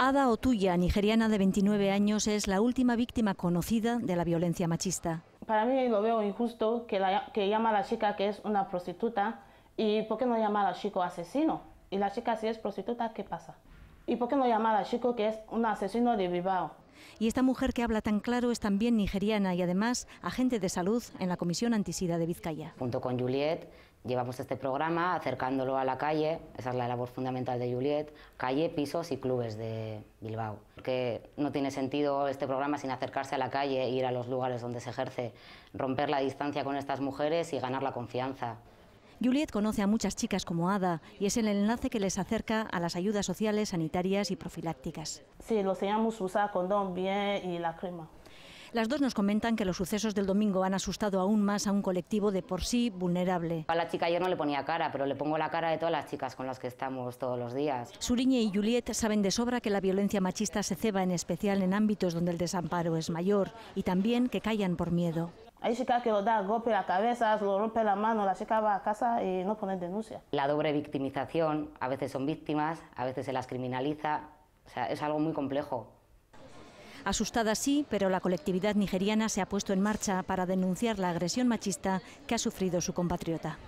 Ada Otuya, nigeriana de 29 años, es la última víctima conocida de la violencia machista. Para mí lo veo injusto que, la, que llama a la chica que es una prostituta y ¿por qué no llama al chico asesino? Y la chica si es prostituta, ¿qué pasa? ¿Y por qué no llama al chico que es un asesino de Bilbao? Y esta mujer que habla tan claro es también nigeriana y además agente de salud en la Comisión Antisida de Vizcaya. Junto con Juliet Llevamos este programa acercándolo a la calle, esa es la labor fundamental de Juliet, calle, pisos y clubes de Bilbao. Que no tiene sentido este programa sin acercarse a la calle, ir a los lugares donde se ejerce, romper la distancia con estas mujeres y ganar la confianza. Juliet conoce a muchas chicas como Ada y es el enlace que les acerca a las ayudas sociales, sanitarias y profilácticas. Sí, lo enseñamos a usar condón bien y la crema. Las dos nos comentan que los sucesos del domingo han asustado aún más a un colectivo de por sí vulnerable. A la chica yo no le ponía cara, pero le pongo la cara de todas las chicas con las que estamos todos los días. Suriñe y Juliet saben de sobra que la violencia machista se ceba en especial en ámbitos donde el desamparo es mayor y también que callan por miedo. Hay chicas que lo da golpe la cabeza, lo rompe la mano, la chica va a casa y no pone denuncia. La doble victimización, a veces son víctimas, a veces se las criminaliza, es algo muy complejo. Asustada sí, pero la colectividad nigeriana se ha puesto en marcha para denunciar la agresión machista que ha sufrido su compatriota.